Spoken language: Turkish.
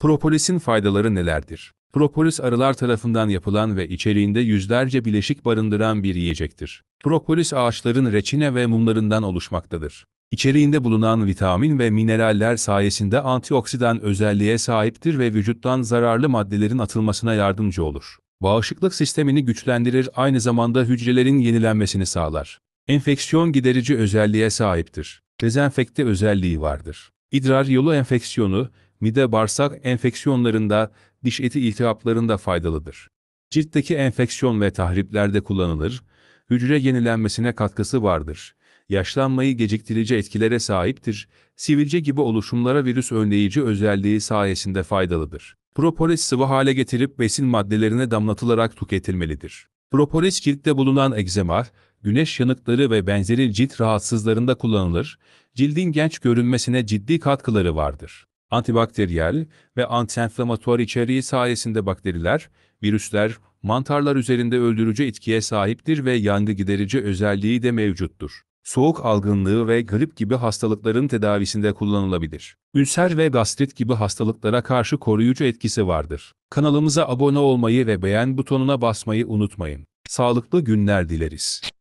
Propolis'in faydaları nelerdir? Propolis arılar tarafından yapılan ve içeriğinde yüzlerce bileşik barındıran bir yiyecektir. Propolis ağaçların reçine ve mumlarından oluşmaktadır. İçeriğinde bulunan vitamin ve mineraller sayesinde antioksidan özelliğe sahiptir ve vücuttan zararlı maddelerin atılmasına yardımcı olur. Bağışıklık sistemini güçlendirir aynı zamanda hücrelerin yenilenmesini sağlar. Enfeksiyon giderici özelliğe sahiptir. Dezenfekte özelliği vardır. İdrar yolu enfeksiyonu, mide bağırsak enfeksiyonlarında, diş eti iltihaplarında faydalıdır. Ciltteki enfeksiyon ve tahriplerde kullanılır, hücre yenilenmesine katkısı vardır. Yaşlanmayı geciktirici etkilere sahiptir, sivilce gibi oluşumlara virüs önleyici özelliği sayesinde faydalıdır. Propolis sıvı hale getirip besin maddelerine damlatılarak tüketilmelidir. Propolis ciltte bulunan egzema, güneş yanıkları ve benzeri cilt rahatsızlarında kullanılır, cildin genç görünmesine ciddi katkıları vardır. Antibakteriyel ve antienflamatuar içeriği sayesinde bakteriler, virüsler, mantarlar üzerinde öldürücü etkiye sahiptir ve yangı giderici özelliği de mevcuttur. Soğuk algınlığı ve grip gibi hastalıkların tedavisinde kullanılabilir. Ülser ve gastrit gibi hastalıklara karşı koruyucu etkisi vardır. Kanalımıza abone olmayı ve beğen butonuna basmayı unutmayın. Sağlıklı günler dileriz.